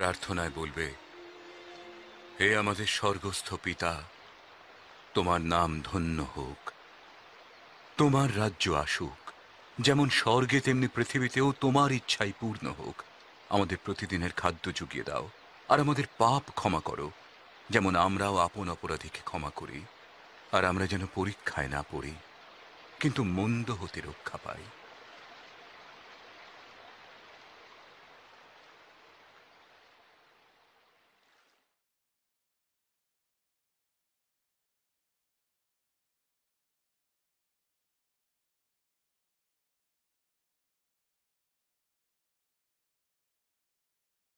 প্রার্থনায় বলবে হে আমাদের স্বর্গস্থ পিতা তোমার নাম ধন্য হোক তোমার রাজ্য আসুক যেমন স্বর্গে তেমনি পৃথিবীতেও তোমার ইচ্ছাই পূর্ণ হোক আমাদের প্রতিদিনের খাদ্য যুগিয়ে দাও আর আমাদের পাপ ক্ষমা করো যেমন আমরাও আপন অপরাধীকে ক্ষমা করি আর আমরা যেন পরীক্ষায় না পড়ি কিন্তু মন্দ হতে রক্ষা পাই